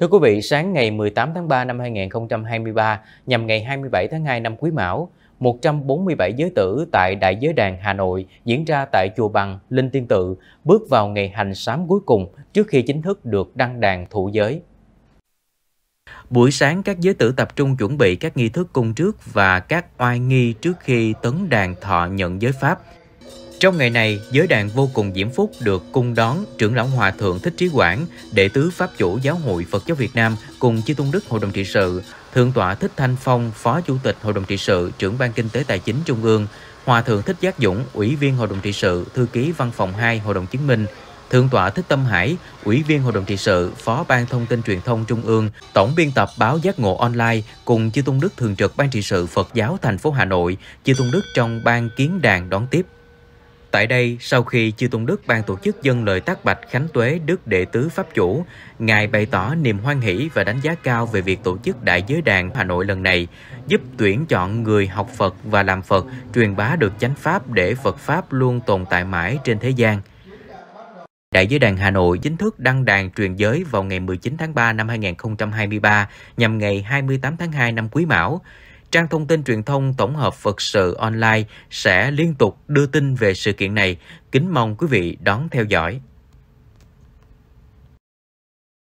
Thưa quý vị, sáng ngày 18 tháng 3 năm 2023 nhằm ngày 27 tháng 2 năm Quý Mão, 147 giới tử tại Đại Giới Đàn Hà Nội diễn ra tại Chùa Bằng, Linh Tiên Tự, bước vào ngày hành sám cuối cùng trước khi chính thức được đăng đàn thụ giới. Buổi sáng, các giới tử tập trung chuẩn bị các nghi thức cung trước và các oai nghi trước khi tấn đàn thọ nhận giới Pháp – trong ngày này, giới đàn vô cùng diễm phúc được cung đón trưởng lão hòa thượng Thích Trí Quảng, đệ tứ Pháp chủ Giáo hội Phật giáo Việt Nam cùng chư tôn đức Hội đồng trị sự, Thượng tọa Thích Thanh Phong, Phó Chủ tịch Hội đồng trị sự, trưởng ban kinh tế tài chính Trung ương, Hòa thượng Thích Giác Dũng, Ủy viên Hội đồng trị sự, thư ký văn phòng 2 Hội đồng chứng minh, Thượng tọa Thích Tâm Hải, Ủy viên Hội đồng trị sự, Phó Ban Thông tin Truyền thông Trung ương, Tổng biên tập báo Giác ngộ online cùng Chư Tôn Đức Thường trực Ban trị sự Phật giáo thành phố Hà Nội, Chư Tôn Đức trong Ban Kiến đàn đón tiếp Tại đây, sau khi Chư Tôn Đức ban tổ chức dân lời tác bạch Khánh Tuế Đức Đệ Tứ Pháp Chủ, Ngài bày tỏ niềm hoan hỷ và đánh giá cao về việc tổ chức Đại Giới Đàn Hà Nội lần này, giúp tuyển chọn người học Phật và làm Phật, truyền bá được chánh Pháp để Phật Pháp luôn tồn tại mãi trên thế gian. Đại giới đàn Hà Nội chính thức đăng đàn truyền giới vào ngày 19 tháng 3 năm 2023 nhằm ngày 28 tháng 2 năm Quý Mão trang thông tin truyền thông tổng hợp Phật sự online sẽ liên tục đưa tin về sự kiện này. Kính mong quý vị đón theo dõi.